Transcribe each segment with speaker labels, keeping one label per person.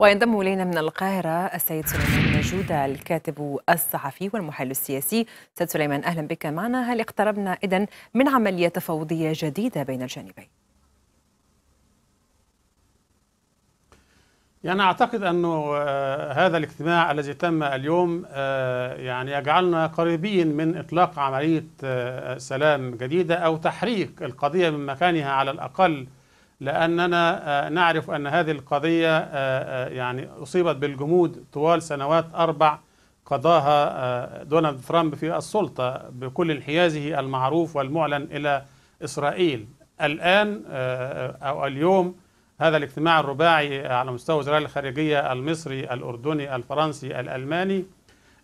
Speaker 1: وينضم الينا من القاهره السيد سليمان نجوده الكاتب الصحفي والمحلل السياسي. سيد سليمان اهلا بك معنا، هل اقتربنا اذا من عمليه تفاوضيه جديده بين الجانبين؟
Speaker 2: يعني اعتقد انه آه، هذا الاجتماع الذي تم اليوم آه، يعني يجعلنا قريبين من اطلاق عمليه آه، سلام جديده او تحريك القضيه من مكانها على الاقل لأننا آه، نعرف أن هذه القضية آه، آه، يعني أصيبت بالجمود طوال سنوات أربع قضاها دونالد ترامب في السلطة بكل انحيازه المعروف والمعلن إلى إسرائيل الآن أو اليوم هذا الاجتماع الرباعي على مستوى وزراء الخارجية المصري الأردني الفرنسي الألماني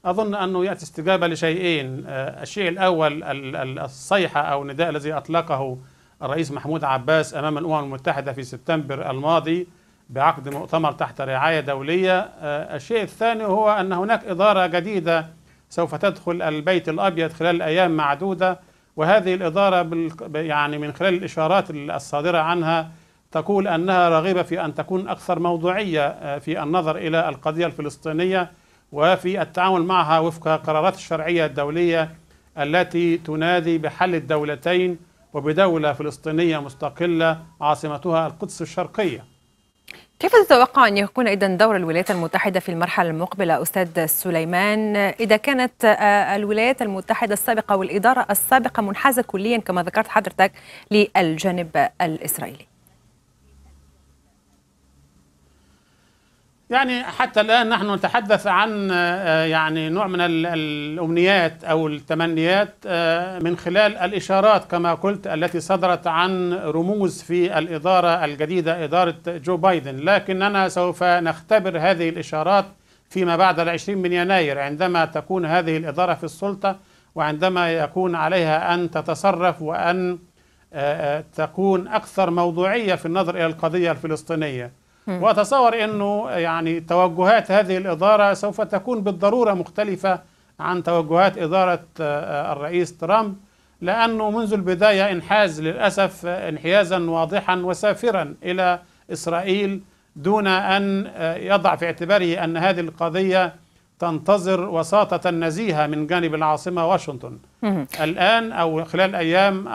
Speaker 2: أظن أنه يأتي استجابة لشيئين الشيء الأول الصيحة أو النداء الذي أطلقه الرئيس محمود عباس أمام الأمم المتحدة في سبتمبر الماضي بعقد مؤتمر تحت رعاية دولية آه، الشيء الثاني هو أن هناك إدارة جديدة سوف تدخل البيت الأبيض خلال أيام معدودة وهذه الإدارة يعني من خلال الإشارات الصادرة عنها تقول أنها راغبة في أن تكون أكثر موضوعية آه، في النظر إلى القضية الفلسطينية وفي التعامل معها وفق قرارات الشرعية الدولية التي تنادي بحل الدولتين وبدولة فلسطينية مستقلة عاصمتها القدس الشرقية
Speaker 1: كيف تتوقع أن يكون إذن دور الولايات المتحدة في المرحلة المقبلة أستاذ سليمان إذا كانت آه، الولايات المتحدة السابقة والإدارة السابقة منحازة كليا كما ذكرت حضرتك للجانب الإسرائيلي
Speaker 2: يعني حتى الآن نحن نتحدث عن آه، آه، يعني نوع من الأمنيات أو التمنيات آه، من خلال الإشارات كما قلت التي صدرت عن رموز في الإدارة الجديدة إدارة جو بايدن لكننا سوف نختبر هذه الإشارات فيما بعد العشرين من يناير عندما تكون هذه الإدارة في السلطة وعندما يكون عليها أن تتصرف وأن تكون أكثر موضوعية في النظر إلى القضية الفلسطينية واتصور انه يعني توجهات هذه الاداره سوف تكون بالضروره مختلفه عن توجهات اداره آه، الرئيس ترامب لانه منذ البدايه انحاز للاسف آه، انحيازا واضحا وسافرا الى اسرائيل دون ان آه، يضع في اعتباره ان هذه القضيه تنتظر وساطه نزيهه من جانب العاصمه واشنطن. الان او خلال ايام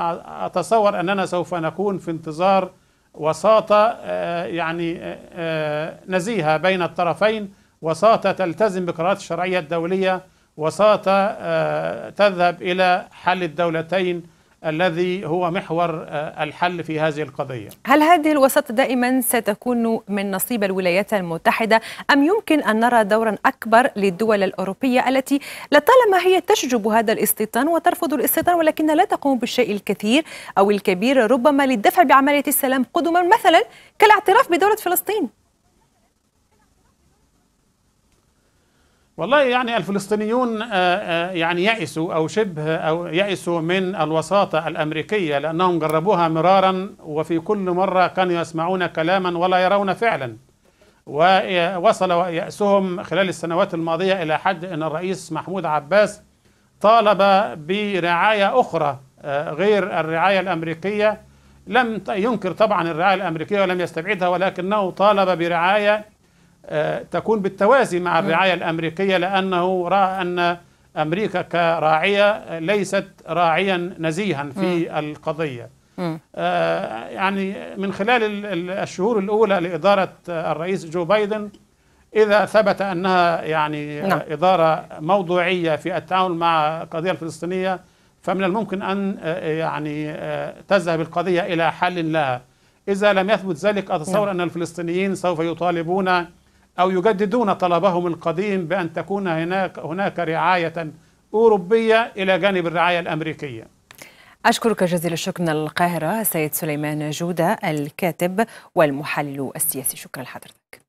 Speaker 2: اتصور اننا سوف نكون في انتظار وساطة آه، يعني آه، آه، نزيهة بين الطرفين وساطة تلتزم بقرارات الشرعية الدولية وساطة تذهب إلى حل الدولتين الذي هو محور آه، الحل في هذه القضية
Speaker 1: هل هذه الوساطة دائما ستكون من نصيب الولايات المتحدة أم يمكن أن نرى دورا أكبر للدول الأوروبية التي لطالما هي تشجب هذا الاستيطان وترفض الاستيطان ولكن لا تقوم بالشيء الكثير أو الكبير ربما للدفع بعملية السلام قدما مثلا كالاعتراف بدولة فلسطين
Speaker 2: والله يعني الفلسطينيون آه، آه، يعني يئسوا أو شبه أو يئسوا من الوساطة الأمريكية لأنهم جربوها مرارا وفي كل مرة كانوا يسمعون كلاما ولا يرون فعلا ووصل يأسهم خلال السنوات الماضية إلى حد أن الرئيس محمود عباس طالب برعاية أخرى آه، غير الرعاية الأمريكية لم ينكر طبعا الرعاية الأمريكية ولم يستبعدها ولكنه طالب برعاية تكون بالتوازي مع الرعاية الأمريكية لأنه رأى أن أمريكا كراعية ليست راعيا نزيها في القضية آه، يعني من خلال الشهور الأولى لإدارة الرئيس جو بايدن إذا ثبت أنها يعني نعم. إدارة موضوعية في التعامل مع القضية الفلسطينية فمن الممكن أن آه، يعني آه، تذهب القضية إلى حل لها إذا لم يثبت ذلك أتصور نعم. أن الفلسطينيين سوف يطالبون أو يجددون طلبهم القديم بأن تكون هناك هناك رعاية أوروبية إلى جانب الرعاية الأمريكية
Speaker 1: أشكرك جزيل الشكر من القاهرة السيد سليمان جودة الكاتب والمحلل السياسي شكرا لحضرتك